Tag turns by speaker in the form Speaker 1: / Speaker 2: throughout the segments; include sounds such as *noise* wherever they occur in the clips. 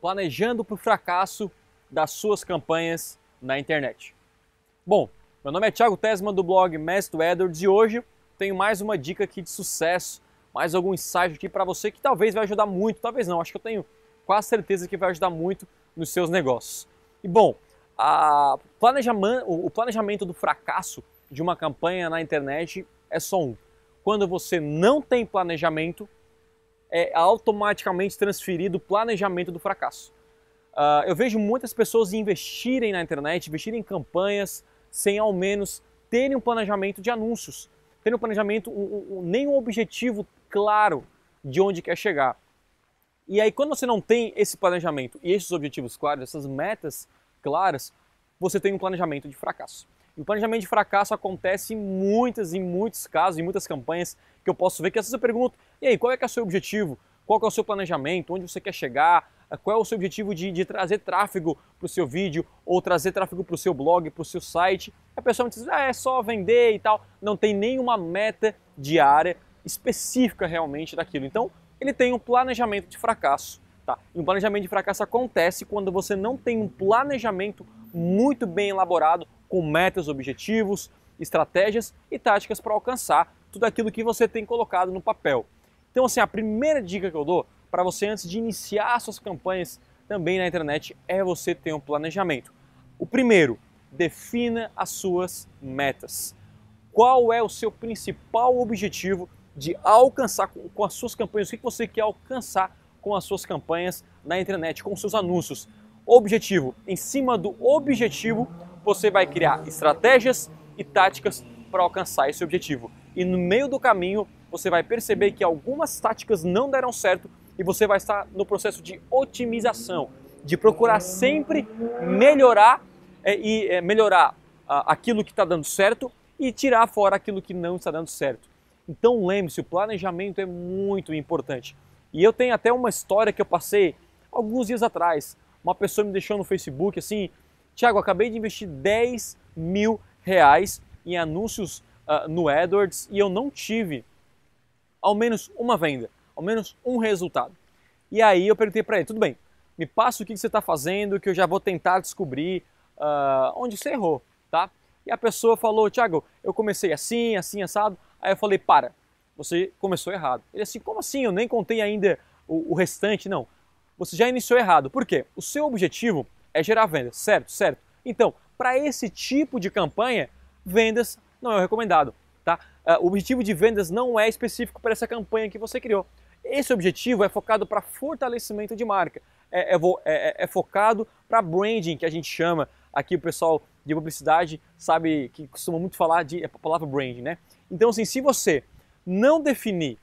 Speaker 1: planejando para o fracasso das suas campanhas na internet. Bom, meu nome é Thiago Tesma do blog Mestre Edwards e hoje tenho mais uma dica aqui de sucesso, mais algum insight aqui para você que talvez vai ajudar muito, talvez não, acho que eu tenho quase certeza que vai ajudar muito nos seus negócios. E bom, planejamento, o planejamento do fracasso de uma campanha na internet é só um. Quando você não tem planejamento, é automaticamente transferido o planejamento do fracasso. Uh, eu vejo muitas pessoas investirem na internet, investirem em campanhas, sem ao menos terem um planejamento de anúncios, terem um planejamento, um, um, nenhum objetivo claro de onde quer chegar. E aí, quando você não tem esse planejamento e esses objetivos claros, essas metas claras, você tem um planejamento de fracasso. E o planejamento de fracasso acontece em muitas, em muitos casos, em muitas campanhas que eu posso ver que às vezes eu pergunto, e aí, qual é que é o seu objetivo? Qual é o seu planejamento? Onde você quer chegar? Qual é o seu objetivo de, de trazer tráfego para o seu vídeo ou trazer tráfego para o seu blog, para o seu site? A pessoa me diz, ah, é só vender e tal. Não tem nenhuma meta diária específica realmente daquilo. Então, ele tem um planejamento de fracasso. Tá? E um planejamento de fracasso acontece quando você não tem um planejamento muito bem elaborado com metas, objetivos, estratégias e táticas para alcançar tudo aquilo que você tem colocado no papel. Então, assim, a primeira dica que eu dou para você antes de iniciar suas campanhas também na internet é você ter um planejamento. O primeiro, defina as suas metas. Qual é o seu principal objetivo de alcançar com as suas campanhas? O que você quer alcançar com as suas campanhas na internet, com os seus anúncios? Objetivo. Em cima do objetivo, você vai criar estratégias e táticas para alcançar esse objetivo. E no meio do caminho, você vai perceber que algumas táticas não deram certo e você vai estar no processo de otimização, de procurar sempre melhorar é, e é, melhorar aquilo que está dando certo e tirar fora aquilo que não está dando certo. Então lembre-se, o planejamento é muito importante. E eu tenho até uma história que eu passei alguns dias atrás. Uma pessoa me deixou no Facebook assim, Tiago, acabei de investir 10 mil reais em anúncios uh, no AdWords e eu não tive ao menos uma venda, ao menos um resultado. E aí eu perguntei para ele, tudo bem, me passa o que, que você está fazendo que eu já vou tentar descobrir uh, onde você errou, tá? E a pessoa falou, Tiago, eu comecei assim, assim, assado. Aí eu falei, para, você começou errado. Ele assim, como assim? Eu nem contei ainda o, o restante, não. Você já iniciou errado. Por quê? O seu objetivo é gerar vendas, certo? Certo. Então, para esse tipo de campanha, vendas não é o recomendado, tá? O objetivo de vendas não é específico para essa campanha que você criou. Esse objetivo é focado para fortalecimento de marca, é, é, é, é focado para branding, que a gente chama aqui o pessoal de publicidade sabe que costuma muito falar de a palavra branding, né? Então, assim, se você não definir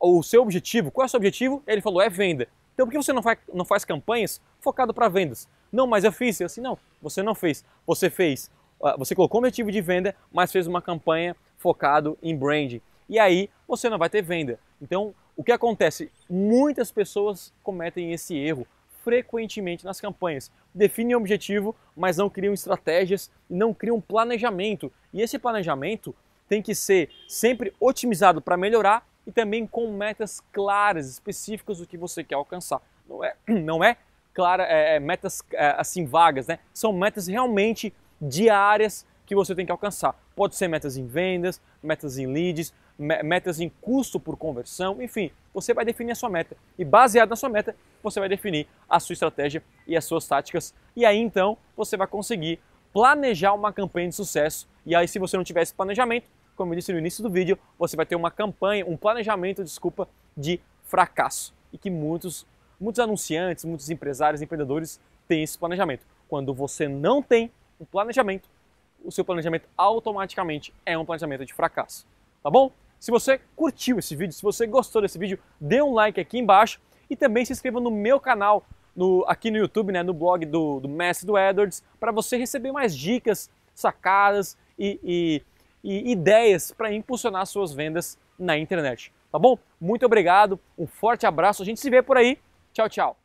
Speaker 1: o seu objetivo, qual é o seu objetivo? Ele falou, é venda. Então, por que você não faz, não faz campanhas focado para vendas? Não, mas eu fiz. Eu assim, não, você não fez. Você fez, ah, você colocou o objetivo de venda, mas fez uma campanha focado em brand. E aí você não vai ter venda. Então, o que acontece? Muitas pessoas cometem esse erro frequentemente nas campanhas. Definem um objetivo, mas não criam estratégias, não criam planejamento. E esse planejamento tem que ser sempre otimizado para melhorar e também com metas claras, específicas do que você quer alcançar. Não é, *clears throat* não é clara, é, é, metas é, assim vagas, né? São metas realmente diárias que você tem que alcançar. Pode ser metas em vendas, metas em leads, metas em custo por conversão, enfim, você vai definir a sua meta e baseado na sua meta, você vai definir a sua estratégia e as suas táticas e aí então você vai conseguir planejar uma campanha de sucesso. E aí se você não tiver esse planejamento, como eu disse no início do vídeo, você vai ter uma campanha, um planejamento, desculpa, de fracasso e que muitos Muitos anunciantes, muitos empresários, empreendedores têm esse planejamento. Quando você não tem um planejamento, o seu planejamento automaticamente é um planejamento de fracasso. Tá bom? Se você curtiu esse vídeo, se você gostou desse vídeo, dê um like aqui embaixo e também se inscreva no meu canal no, aqui no YouTube, né, no blog do, do Mestre do Edwards, para você receber mais dicas, sacadas e, e, e ideias para impulsionar suas vendas na internet. Tá bom? Muito obrigado, um forte abraço, a gente se vê por aí. Tchau, tchau.